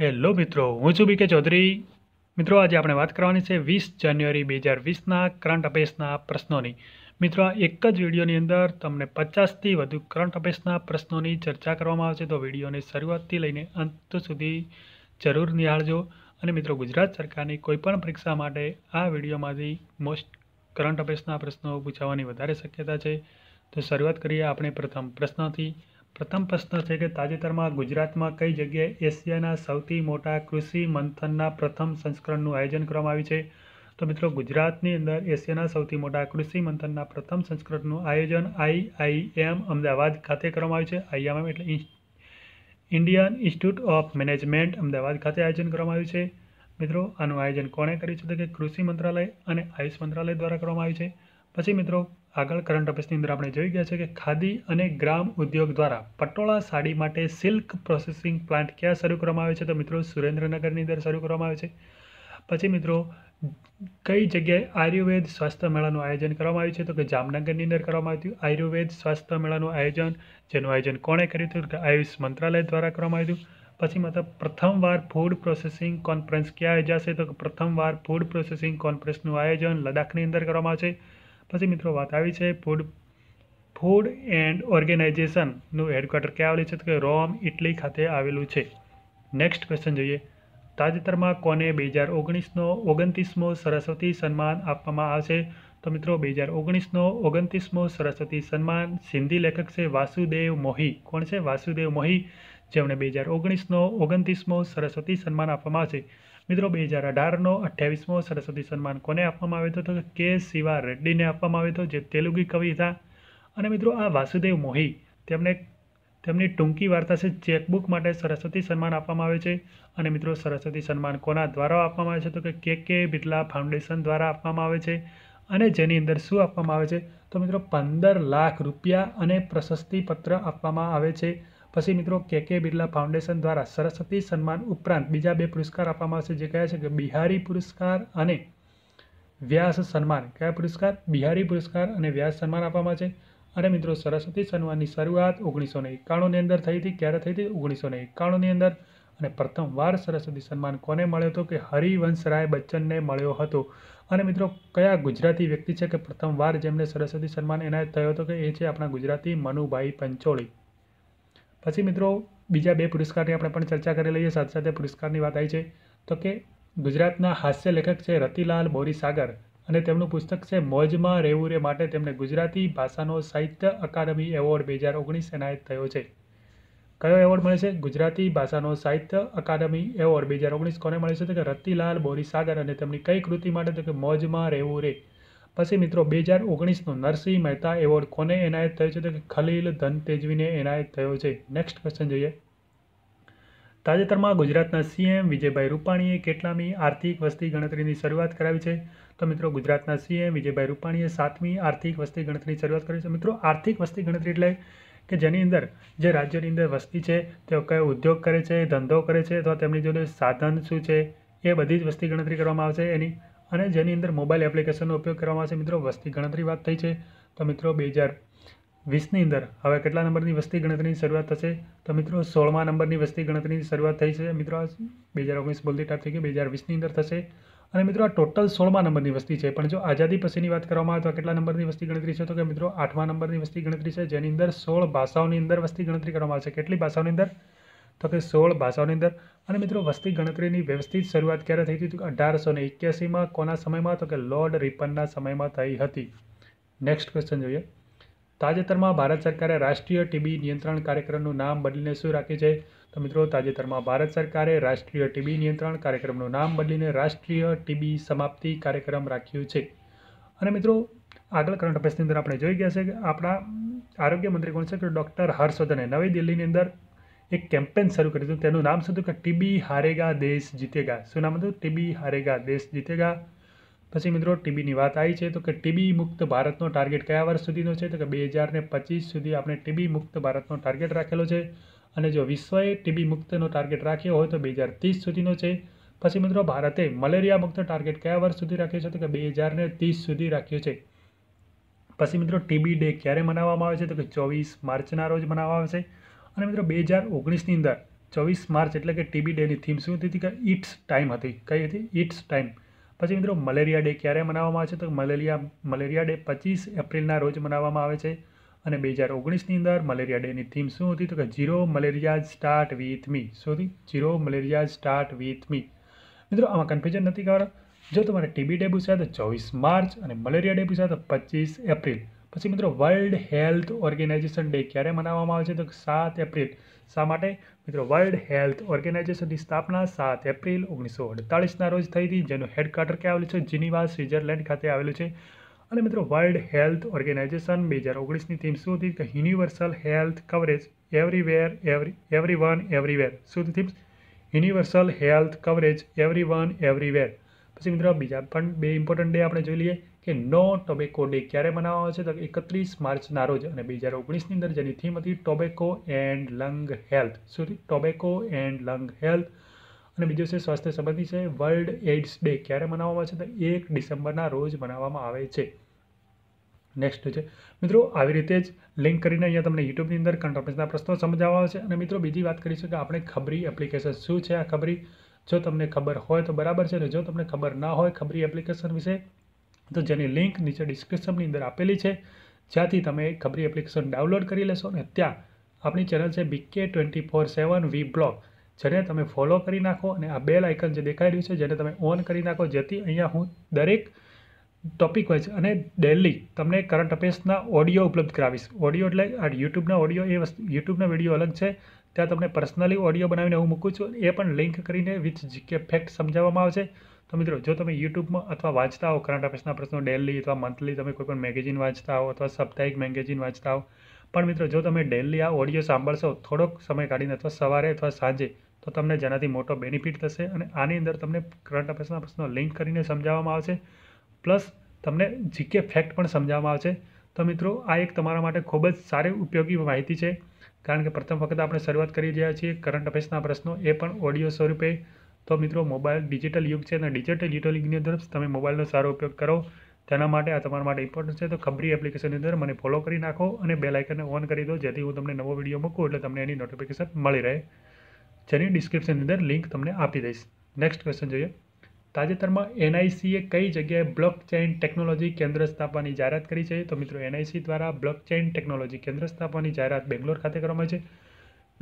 hello મિત્રો હું છું બીકે ચૌધરી મિત્રો આજે આપણે વાત કરવાની છે વીસ જાન્યુઆરી બે હજાર વીસના કરંટ અફેર્સના પ્રશ્નોની મિત્રો આ એક જ વિડીયોની અંદર તમને પચાસથી વધુ કરંટ અફેર્સના પ્રશ્નોની ચર્ચા કરવામાં આવશે તો વિડીયોને શરૂઆતથી લઈને અંત સુધી જરૂર નિહાળજો અને મિત્રો ગુજરાત સરકારની કોઈપણ પરીક્ષા માટે આ વિડીયોમાંથી મોસ્ટ કરંટ અફેર્સના પ્રશ્નો પૂછાવાની વધારે શક્યતા છે તો શરૂઆત કરીએ આપણે પ્રથમ પ્રશ્નથી પ્રથમ પ્રશ્ન છે કે તાજેતરમાં ગુજરાતમાં કઈ જગ્યાએ એશિયાના સૌથી મોટા કૃષિ મંથનના પ્રથમ સંસ્કરણનું આયોજન કરવામાં આવ્યું છે તો મિત્રો ગુજરાતની અંદર એશિયાના સૌથી મોટા કૃષિ મંથનના પ્રથમ સંસ્કરણનું આયોજન આઈઆઈએમ અમદાવાદ ખાતે કરવામાં આવ્યું છે આઈઆઈએમ એટલે Indian Institute of Management Ahmedabad ખાતે આયોજન કરવામાં આવ્યું છે મિત્રો આનું આયોજન કોણે કર્યું છે તો કે કૃષિ મંત્રાલય અને આયુષ મંત્રાલય દ્વારા કરવામાં આવ્યું છે પછી મિત્રો આગળ કરંટ અફેર્સની અંદર આપણે જોઈ ગયા છે કે ખાદી અને ગ્રામ ઉદ્યોગ દ્વારા પટોળા સાડી માટે સિલ્ક પ્રોસેસિંગ પ્લાન્ટ ક્યાં શરૂ કરવામાં આવે છે તો મિત્રો સુરેન્દ્રનગરની અંદર શરૂ કરવામાં આવે છે પછી મિત્રો કઈ જગ્યાએ આયુર્વેદ સ્વાસ્થ્ય મેળાનું આયોજન કરવામાં આવ્યું છે તો કે જામનગરની અંદર કરવામાં આવ્યું હતું આયુર્વેદ સ્વાસ્થ્ય મેળાનું આયોજન જેનું આયોજન કોણે કર્યું હતું કે આયુષ મંત્રાલય દ્વારા કરવામાં આવ્યું પછી મતલબ પ્રથમવાર ફૂડ પ્રોસેસિંગ કોન્ફરન્સ ક્યાં યોજાશે તો પ્રથમવાર ફૂડ પ્રોસેસિંગ કોન્ફરન્સનું આયોજન લદ્દાખની અંદર કરવામાં આવશે પછી મિત્રો વાત આવી છે ફૂડ ફૂડ એન્ડ ઓર્ગેનાઇઝેશનનું હેડક્વાર્ટર ક્યાં આવેલું છે તો કે રોમ ઇટલી ખાતે આવેલું છે નેક્સ્ટ ક્વેશ્ચન જોઈએ તાજેતરમાં કોને બે હજાર ઓગણીસનો ઓગણત્રીસમો સરસ્વતી સન્માન આપવામાં આવશે તો મિત્રો બે હજાર ઓગણીસનો ઓગણત્રીસમો સરસ્વતી સન્માન સિંધી લેખક છે વાસુદેવ મોહી કોણ છે વાસુદેવ મોહી જેમણે બે હજાર ઓગણીસનો ઓગણત્રીસમો સરસ્વતી સન્માન આપવામાં આવશે મિત્રો બે હજાર અઢારનો અઠ્યાવીસમો સરસ્વતી સન્માન કોને આપવામાં આવ્યો હતો તો કે શિવા રેડ્ડીને આપવામાં આવ્યો હતો જે તેલુગી કવિ હતા અને મિત્રો આ વાસુદેવ મોહી તેમને તેમની ટૂંકી વાર્તા છે ચેકબુક માટે સરસ્વતી સન્માન આપવામાં આવે છે અને મિત્રો સરસ્વતી સન્માન કોના દ્વારા આપવામાં આવે છે તો કે કે કે બિરલા ફાઉન્ડેશન દ્વારા આપવામાં આવે છે અને જેની અંદર શું આપવામાં આવે છે તો મિત્રો પંદર લાખ રૂપિયા અને પ્રશસ્તિપત્ર આપવામાં આવે છે પછી મિત્રો કે કે બિરલા ફાઉન્ડેશન દ્વારા સરસ્વતી સન્માન ઉપરાંત બીજા બે પુરસ્કાર આપવામાં આવશે જે કયા છે કે બિહારી પુરસ્કાર અને વ્યાસ સન્માન કયા પુરસ્કાર બિહારી પુરસ્કાર અને વ્યાસ સન્માન આપવામાં છે અને મિત્રો સરસ્વતી સન્માનની શરૂઆત ઓગણીસો ને એકાણુંની અંદર થઈ હતી ક્યારે થઈ હતી ઓગણીસો ને એકાણુંની અંદર અને પ્રથમવાર સરસ્વતી સન્માન કોને મળ્યો હતો કે હરિવંશ રાય બચ્ચનને મળ્યો હતો અને મિત્રો કયા ગુજરાતી વ્યક્તિ છે કે પ્રથમવાર જેમને સરસ્વતી સન્માન એનાયત થયો હતો કે એ છે આપણા ગુજરાતી મનુભાઈ પંચોળી પછી મિત્રો બીજા બે પુરસ્કારની આપણે પણ ચર્ચા કરી લઈએ સાથે સાથે પુરસ્કારની વાત આવી છે તો કે ગુજરાતના હાસ્ય લેખક છે રતિલાલ બોરીસાગર અને તેમનું પુસ્તક છે મોજમાં રહેવું રે માટે તેમને ગુજરાતી ભાષાનો સાહિત્ય અકાદમી એવોર્ડ બે હજાર ઓગણીસ એનાયત થયો છે કયો એવોર્ડ મળે છે ગુજરાતી ભાષાનો સાહિત્ય અકાદમી એવોર્ડ બે હજાર ઓગણીસ કોને મળે છે તો કે રતિલાલ બોરીસાગર અને તેમની કઈ કૃતિ માટે તો કે મોજમાં રહેવું રે પછી મિત્રો બે હજાર ઓગણીસનો નરસિંહ મહેતા એવોર્ડ કોને એનાયત થયો છે તો કે ખલીલ ધન તેજવીને એનાયત થયો છે નેક્સ્ટ ક્વેશ્ચન જોઈએ તાજેતરમાં ગુજરાતના સીએમ વિજયભાઈ રૂપાણીએ કેટલામી આર્થિક વસ્તી ગણતરીની શરૂઆત કરાવી છે તો મિત્રો ગુજરાતના સીએમ વિજયભાઈ રૂપાણીએ સાતમી આર્થિક વસ્તી ગણતરીની શરૂઆત કરી છે મિત્રો આર્થિક વસ્તી ગણતરી એટલે કે જેની અંદર જે રાજ્યની અંદર વસ્તી છે તેઓ કયો ઉદ્યોગ કરે છે ધંધો કરે છે અથવા તેમની જોડે સાધન શું છે એ બધી જ વસ્તી ગણતરી કરવામાં આવશે એની અને જેની અંદર મોબાઈલ એપ્લિકેશનનો ઉપયોગ કરવામાં આવશે મિત્રો વસ્તી ગણતરી વાત થઈ છે તો મિત્રો બે હજાર વીસની અંદર હવે કેટલા નંબરની વસ્તી ગણતરીની શરૂઆત થશે તો મિત્રો સોળમા નંબરની વસ્તી ગણતરીની શરૂઆત થઈ છે મિત્રો બે હજાર ઓગણીસ બોલતી ટાઈપ થઈ ગઈ બે હજાર વીસની અંદર થશે અને મિત્રો આ ટોટલ સોળમા નંબરની વસ્તી છે પણ જો આઝાદી પછીની વાત કરવામાં આવે તો કેટલા નંબરની વસ્તી ગણતરી છે તો કે મિત્રો આઠમા નંબરની વસ્તી ગણતરી છે જેની અંદર સોળ ભાષાઓની અંદર વસ્તી ગણતરી કરવામાં આવશે કેટલી ભાષાઓની અંદર તો કે સોળ ભાષાઓની અંદર અને મિત્રો વસ્તી ગણતરીની વ્યવસ્થિત શરૂઆત ક્યારે થઈ હતી અઢારસો ને એક્યાસીમાં કોના સમયમાં તો કે લોર્ડ રિપનના સમયમાં થઈ હતી નેક્સ્ટ ક્વેશ્ચન જોઈએ તાજેતરમાં ભારત સરકારે રાષ્ટ્રીય ટીબી નિયંત્રણ કાર્યક્રમનું નામ બદલીને શું રાખ્યું છે તો મિત્રો તાજેતરમાં ભારત સરકારે રાષ્ટ્રીય ટીબી નિયંત્રણ કાર્યક્રમનું નામ બદલીને રાષ્ટ્રીય ટીબી સમાપ્તિ કાર્યક્રમ રાખ્યું છે અને મિત્રો આગળ કરંટ અફેર્સની અંદર આપણે જોઈ ગયા છે કે આપણા આરોગ્ય મંત્રી કોણ છે કે ડૉક્ટર હર્ષવર્ધને નવી દિલ્હીની અંદર એક કેમ્પેન શરૂ કર્યું હતું તેનું નામ શું હતું કે ટીબી હારેગા દેશ જીતેગા શું નામ હતું ટીબી હારેગા દેશ જીતેગા પછી મિત્રો ટીબીની વાત આવી છે તો કે ટીબી મુક્ત ભારતનો ટાર્ગેટ કયા વર્ષ સુધીનો છે તો કે બે હજારને પચીસ સુધી આપણે ટીબી મુક્ત ભારતનો ટાર્ગેટ રાખેલો છે અને જો વિશ્વએ ટીબી મુક્તનો ટાર્ગેટ રાખ્યો હોય તો બે હજાર ત્રીસ સુધીનો છે પછી મિત્રો ભારતે મલેરિયા મુક્ત ટાર્ગેટ કયા વર્ષ સુધી રાખ્યો છે તો કે બે હજારને ત્રીસ સુધી રાખ્યો છે પછી મિત્રો ટીબી ડે ક્યારે મનાવવામાં આવે છે તો કે ચોવીસ માર્ચના રોજ મનાવવામાં આવે છે અને મિત્રો બે હજાર ઓગણીસની અંદર ચોવીસ માર્ચ એટલે કે ટીબી ડેની થીમ શું હતી કે ઇટ્સ ટાઈમ હતી કઈ હતી ઇટ્સ ટાઈમ પછી મિત્રો મલેરિયા ડે ક્યારે મનાવવામાં આવે છે તો મલેરિયા મલેરિયા ડે પચીસ એપ્રિલના રોજ મનાવવામાં આવે છે અને બે હજાર ઓગણીસની અંદર મલેરિયા ડેની થીમ શું હતી તો કે zero malaria start with me શું હતી zero malaria start with me મિત્રો આમાં કન્ફ્યુઝન નથી કારણ જો તમારે ટીબી ડે પૂછાય તો ચોવીસ માર્ચ અને મલેરિયા ડે પૂછાય તો પચીસ એપ્રિલ પછી મિત્રો વર્લ્ડ હેલ્થ ઓર્ગેનાઇઝેશન ડે ક્યારે મનાવવામાં આવે છે તો સાત એપ્રિલ શા માટે મિત્રો વર્લ્ડ હેલ્થ ઓર્ગેનાઇઝેશનની સ્થાપના સાત એપ્રિલ ઓગણીસો અડતાળીસના રોજ થઈ હતી જેનું હેડક્વાર્ટર ક્યાં આવેલું છે જીનીવા સ્વિટ્ઝરલેન્ડ ખાતે આવેલું છે અને મિત્રો વર્લ્ડ હેલ્થ ઓર્ગેનાઇઝેશન બે હજાર ઓગણીસની થીમ શું હતી કે universal health coverage everywhere every every one everywhere શું theme universal health coverage every one everywhere પછી મિત્રો બીજા પણ બે ઇમ્પોર્ટન્ટ ડે આપણે જોઈ લઈએ કે નો ટોબેકો ડે ક્યારે મનાવવા છે તો એકત્રીસ માર્ચના રોજ અને બે હજાર ઓગણીસની અંદર જેની થીમ હતી ટોબેકો એન્ડ લંગ હેલ્થ શું ટોબેકો એન્ડ લંગ હેલ્થ અને બીજું છે સ્વાસ્થ્ય સંબંધી છે વર્લ્ડ એઇડ્સ ડે ક્યારે મનાવવામાં આવે છે તો એક ડિસેમ્બરના રોજ મનાવવામાં આવે છે નેક્સ્ટ છે મિત્રો આવી રીતે જ લિંક કરીને અહીંયા તમને યુટ્યુબની અંદર કરંટ અફેર્સના પ્રશ્નો સમજાવવા છે અને મિત્રો બીજી વાત કરીશું કે આપણે ખબરી એપ્લિકેશન શું છે આ ખબરી જો તમને ખબર હોય તો બરાબર છે અને જો તમને ખબર ના હોય ખબરી એપ્લિકેશન વિશે તો જેની લિંક નીચે ડિસ્ક્રિપ્શનની અંદર આપેલી છે જ્યાંથી તમે ખબરી એપ્લિકેશન ડાઉનલોડ કરી લેશો અને ત્યાં આપણી ચેનલ છે BK twenty four seven vlog જેને તમે ફોલો કરી નાખો અને આ બેલ આઇકન જે દેખાઈ રહ્યું છે જેને તમે ઓન કરી નાખો જેથી અહીંયા હું દરેક ટોપિક વાઇઝ અને ડેલી તમને કરંટ અફેર્સના ઓડિયો ઉપલબ્ધ કરાવીશ ઓડિયો એટલે આ યુટ્યુબના ઓડિયો એ વસ્તુ યુટ્યુબના વિડીયો અલગ છે ત્યાં તમને પર્સનલી ઓડિયો બનાવીને હું મૂકું છું એ પણ લિંક કરીને વિથ જીકે ફેક્ટ સમજાવવામાં આવશે તો મિત્રો જો તમે યુટ્યુબમાં અથવા વાંચતા હો કરંટ અફેર્સના પ્રશ્નો ડેલી અથવા મંથલી તમે કોઈ પણ મેગેઝિન વાંચતા હો અથવા સાપ્તાહિક મેગેઝિન વાંચતા હો પણ મિત્રો જો તમે ડેલી આ ઓડિયો સાંભળશો થોડોક સમય કાઢીને અથવા સવારે અથવા સાંજે તો તમને જેનાથી મોટો બેનિફિટ થશે અને આની અંદર તમને કરંટ અફેર્સના પ્રશ્નો લિંક કરીને સમજાવવામાં આવશે પ્લસ તમને જીકે ફેક્ટ પણ સમજાવવામાં આવશે તો મિત્રો આ એક તમારા માટે ખૂબ જ સારી ઉપયોગી માહિતી છે કારણ કે પ્રથમ વખત આપણે શરૂઆત કરી રહ્યા છીએ કરંટ અફેર્સના પ્રશ્નો એ પણ ઓડિયો સ્વરૂપે તો મિત્રો મોબાઈલ ડિજિટલ યુગ છે અને ડિજિટલ યુટલ યુગની અંદર તમે મોબાઈલનો સારો ઉપયોગ કરો તેના માટે આ તમારા માટે ઇમ્પોર્ટન્ટ છે તો ખબરી એપ્લિકેશનની અંદર મને ફોલો કરી નાખો અને બે આઇકનને ઓન કરી દો જેથી હું તમને નવો વિડીયો મૂકું એટલે તમને એની નોટિફિકેશન મળી રહે જેની ડિસ્ક્રિપ્શનની અંદર લિંક તમને આપી દઈશ નેક્સ્ટ ક્વેશ્ચન જોઈએ તાજેતરમાં એનઆઈસીએ કઈ જગ્યાએ બ્લોકચેઇન ટેકનોલોજી કેન્દ્ર સ્થાપવાની જાહેરાત કરી છે તો મિત્રો એનઆઈસી દ્વારા ચેઇન ટેકનોલોજી કેન્દ્ર સ્થાપવાની જાહેરાત બેંગ્લોર ખાતે કરવામાં છે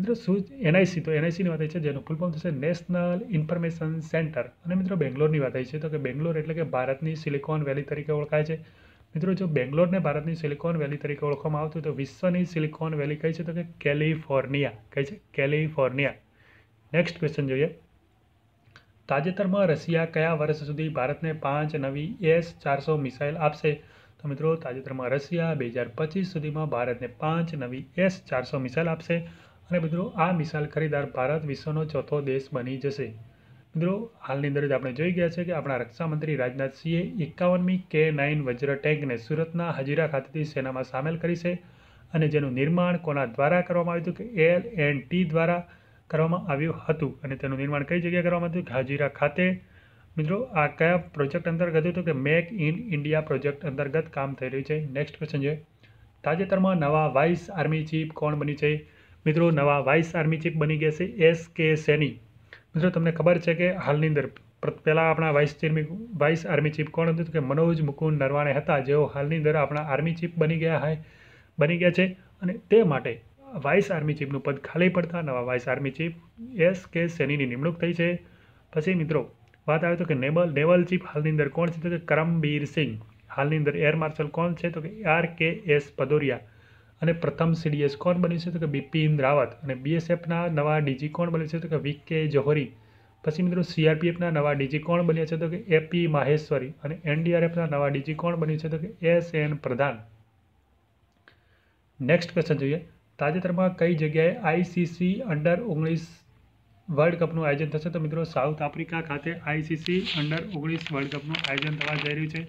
મિત્રો શું એનઆઈસી તો એનઆઈસીની વાત છે જેનું ફૂલ ફોર્મ થશે નેશનલ ઇન્ફોર્મેશન સેન્ટર અને મિત્રો બેંગ્લોરની વાત છે તો કે બેંગ્લોર એટલે કે ભારતની સિલિકોન વેલી તરીકે ઓળખાય છે મિત્રો જો બેંગ્લોરને ભારતની સિલિકોન વેલી તરીકે ઓળખવામાં આવતું તો વિશ્વની સિલિકોન વેલી કઈ છે તો કે કેલિફોર્નિયા કઈ છે કેલિફોર્નિયા નેક્સ્ટ ક્વેશ્ચન જોઈએ તાજેતરમાં રશિયા કયા વર્ષ સુધી ભારતને પાંચ નવી એસ ચારસો મિસાઇલ આપશે તો મિત્રો તાજેતરમાં રશિયા બે હજાર પચીસ સુધીમાં ભારતને પાંચ નવી એસ ચારસો મિસાઇલ આપશે અને મિત્રો આ મિસાઇલ ખરીદાર ભારત વિશ્વનો ચોથો દેશ બની જશે મિત્રો હાલની અંદર જ આપણે જોઈ ગયા છે કે આપણા રક્ષામંત્રી રાજનાથ સિંહે એકાવનમી કે નાઇન વજ્ર ટેન્કને સુરતના હજીરા ખાતેથી સેનામાં સામેલ કરી છે અને જેનું નિર્માણ કોના દ્વારા કરવામાં આવ્યું હતું કે એલ એન્ડ ટી દ્વારા કરવામાં આવ્યું હતું અને તેનું નિર્માણ કઈ જગ્યાએ કરવામાં હતું હાજીરા ખાતે મિત્રો આ કયા પ્રોજેક્ટ અંતર્ગત હતું કે મેક ઇન ઇન્ડિયા પ્રોજેક્ટ અંતર્ગત કામ થઈ રહ્યું છે નેક્સ્ટ ક્વેશ્ચન છે તાજેતરમાં નવા વાઇસ આર્મી ચીફ કોણ બની છે મિત્રો નવા વાઇસ આર્મી ચીફ બની ગયા છે એસ કે સેની મિત્રો તમને ખબર છે કે હાલની અંદર પહેલાં આપણા વાઇસ ચેરમી વાઇસ આર્મી ચીફ કોણ હતું કે મનોજ મુકુંદ નરવાણે હતા જેઓ હાલની અંદર આપણા આર્મી ચીફ બની ગયા હે બની ગયા છે અને તે માટે વાઇસ આર્મી ચીફનું પદ ખાલી પડતા નવા વાઇસ આર્મી ચીફ એસ કે સેનીની નિમણૂક થઈ છે પછી મિત્રો વાત આવે તો કે નેબલ નેવલ ચીફ હાલની અંદર કોણ છે તો કે કરમબીર સિંહ હાલની અંદર એર માર્શલ કોણ છે તો કે આર કે એસ ભદોરિયા અને પ્રથમ સીડીએસ કોણ બન્યું છે તો કે બિપિન રાવત અને બીએસએફના નવા ડીજી કોણ બન્યું છે તો કે વી કે જોહરી પછી મિત્રો સીઆરપીએફના નવા ડીજી કોણ બન્યા છે તો કે એપી માહેશ્વરી અને એનડીઆરએફના નવા ડીજી કોણ બન્યું છે તો કે S N Pradhan next question જોઈએ તાજેતરમાં કઈ જગ્યાએ આઈસીસી અંડર ઓગણીસ વર્લ્ડ કપનું આયોજન થશે તો મિત્રો સાઉથ આફ્રિકા ખાતે આઈસીસી અંડર ઓગણીસ વર્લ્ડ કપનું આયોજન થવા જઈ રહ્યું છે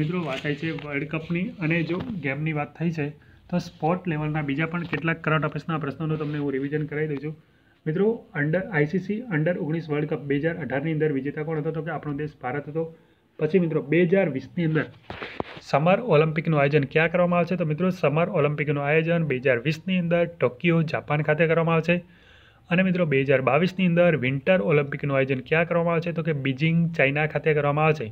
મિત્રો વાત થાય છે વર્લ્ડ કપની અને જો ગેમની વાત થઈ છે તો સ્પોટ લેવલના બીજા પણ કેટલાક કરંટ અફેર્સના પ્રશ્નોનું તમને હું રિવિઝન કરાવી દઉં છું મિત્રો અંડર આઈસીસી અંડર ઓગણીસ વર્લ્ડ કપ બે હજાર અઢારની અંદર વિજેતા કોણ હતો તો કે આપણો દેશ ભારત હતો પછી મિત્રો બે હજાર વીસની અંદર સમર ઓલિમ્પિકનું આયોજન ક્યાં કરવામાં આવશે તો મિત્રો સમર ઓલિમ્પિકનું આયોજન બે હજાર વીસની અંદર ટોક્યો જાપાન ખાતે કરવામાં આવશે અને મિત્રો બે હજાર બાવીસની અંદર વિન્ટર ઓલિમ્પિકનું આયોજન ક્યાં કરવામાં આવશે તો કે બીજિંગ ચાઇના ખાતે કરવામાં આવશે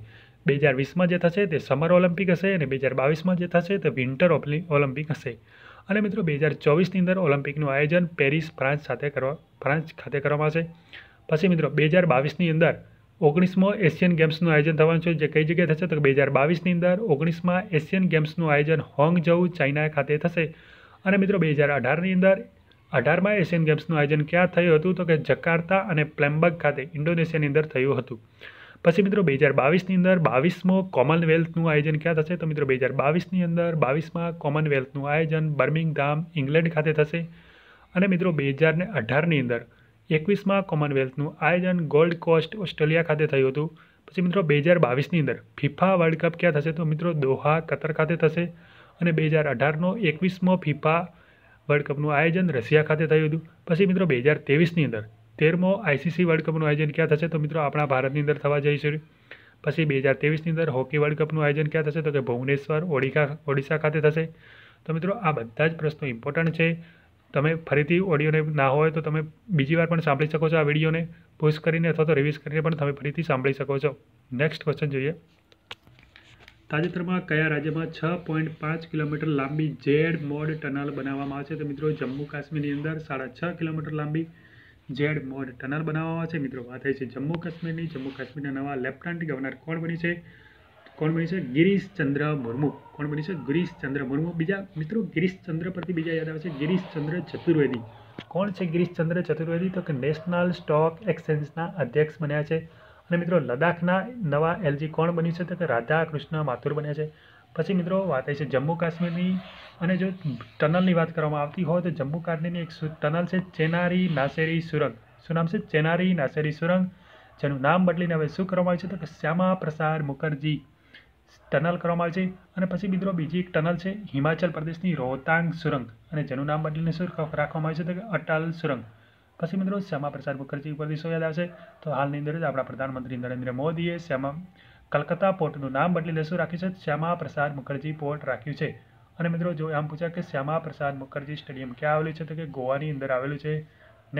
બે હજાર વીસમાં જે થશે તે સમર ઓલિમ્પિક હશે અને બે હજાર બાવીસમાં જે થશે તે વિન્ટર ઓલિમ્પિક હશે અને મિત્રો બે હજાર ચોવીસની અંદર ઓલિમ્પિકનું આયોજન પેરિસ ફ્રાન્સ સાથે કરવા ફ્રાન્સ ખાતે કરવામાં આવશે પછી મિત્રો બે હજાર બાવીસની અંદર ઓગણીસમો એશિયન ગેમ્સનું આયોજન થવાનું છે જે કઈ જગ્યાએ થશે તો બે હજાર બાવીસની અંદર ઓગણીસમાં એશિયન ગેમ્સનું આયોજન હોંગઝાઉ ચાઇના ખાતે થશે અને મિત્રો બે હજાર અઢારની અંદર અઢારમાં એશિયન ગેમ્સનું આયોજન ક્યાં થયું હતું તો કે જકાર્તા અને પ્લેમ્બગ ખાતે ઇન્ડોનેશિયાની અંદર થયું હતું પછી મિત્રો બે હજાર બાવીસની અંદર બાવીસમો કોમનવેલ્થનું આયોજન ક્યાં થશે તો મિત્રો બે હજાર બાવીસની અંદર બાવીસમાં કોમનવેલ્થનું આયોજન બર્મિંગ ધામ ઇંગ્લેન્ડ ખાતે થશે અને મિત્રો બે હજારને અઢારની અંદર એકવીસમાં કોમનવેલ્થનું આયોજન ગોલ્ડ કોસ્ટ ઓસ્ટ્રેલિયા ખાતે થયું હતું પછી મિત્રો બે હજાર બાવીસની અંદર ફિફા વર્લ્ડ કપ ક્યાં થશે તો મિત્રો દોહા કતર ખાતે થશે અને બે હજાર અઢારનો એકવીસમો ફિફા વર્લ્ડ કપનું આયોજન રશિયા ખાતે થયું હતું પછી મિત્રો બે હજાર તેવીસની અંદર તેરમો આઈસીસી વર્લ્ડ કપનું આયોજન ક્યાં થશે તો મિત્રો આપણા ભારતની અંદર થવા જઈ છે પછી બે હજાર તેવીસની અંદર હોકી વર્લ્ડ કપનું આયોજન ક્યાં થશે તો કે ભુવનેશ્વર ઓડિશા ઓડિશા ખાતે થશે તો મિત્રો આ બધા જ પ્રશ્નો ઇમ્પોર્ટન્ટ છે તમે ફરીથી ઓડિયોને ના હોય તો તમે બીજી વાર પણ સાંભળી શકો છો આ વિડીયોને પોઝ કરીને અથવા તો રિવિઝ કરીને પણ તમે ફરીથી સાંભળી શકો છો નેક્સ્ટ ક્વેશ્ચન જોઈએ તાજેતરમાં કયા રાજ્યમાં છ પોઈન્ટ પાંચ કિલોમીટર લાંબી જેડ મોડ ટનલ બનાવવામાં આવે છે તો મિત્રો જમ્મુ કાશ્મીરની અંદર સાડા છ કિલોમીટર લાંબી જેડ મોડ ટનલ બનાવવામાં છે મિત્રો વાત થઈ છે જમ્મુ કાશ્મીરની જમ્મુ કાશ્મીરના નવા લેફ્ટનન્ટ ગવર્નર કોણ બની છે કોણ બની છે ગિરીશચંદ્ર મુર્મુ કોણ બની છે ગિરીશચંદ્ર મુર્મુ બીજા મિત્રો ગિરીશચંદ્ર પરથી બીજા યાદ આવે છે ગિરીશચંદ્ર ચતુર્વેદી કોણ છે ગિરીશચંદ્ર ચતુર્વેદી તો કે નેશનલ સ્ટોક એક્સચેન્જના અધ્યક્ષ બન્યા છે અને મિત્રો લદ્દાખના નવા એલજી કોણ બન્યું છે તો કે રાધા કૃષ્ણ માથુર બન્યા છે પછી મિત્રો વાત છે જમ્મુ કાશ્મીરની અને જો ટનલની વાત કરવામાં આવતી હોય તો જમ્મુ કાશ્મીરની એક ટનલ છે ચેનારી નાસેરી સુરંગ શું નામ છે ચેનારી નાસેરી સુરંગ જેનું નામ બદલીને હવે શું કરવામાં આવ્યું છે તો કે શ્યામા પ્રસાદ મુખર્જી ટનલ કરવામાં આવી છે અને પછી મિત્રો બીજી એક ટનલ છે હિમાચલ પ્રદેશની રોહતાંગ સુરંગ અને જેનું નામ બદલીને શું રાખવામાં આવ્યું છે તો કે અટલ સુરંગ પછી મિત્રો શ્યામા પ્રસાદ મુખર્જી ઉપર દિવસો યાદ આવશે તો હાલની અંદર જ આપણા પ્રધાનમંત્રી નરેન્દ્ર મોદીએ શ્યામા કલકત્તા પોર્ટનું નામ બદલી લેશું રાખ્યું છે શ્યામા પ્રસાદ મુખર્જી પોર્ટ રાખ્યું છે અને મિત્રો જો આમ પૂછ્યા કે શ્યામા પ્રસાદ મુખર્જી સ્ટેડિયમ ક્યાં આવેલું છે તો કે ગોવાની અંદર આવેલું છે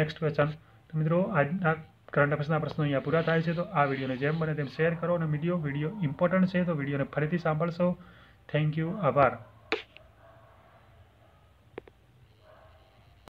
નેક્સ્ટ ક્વેશ્ચન તો મિત્રો આજના કરંટ અફેર્સના પ્રશ્નો અહીંયા પૂરા થાય છે તો આ વિડીયોને જેમ બને તેમ શેર કરો અને વિડીયો વિડીયો ઇમ્પોર્ટન્ટ છે તો વિડીયોને ફરીથી સાંભળશો થેન્ક યુ આભાર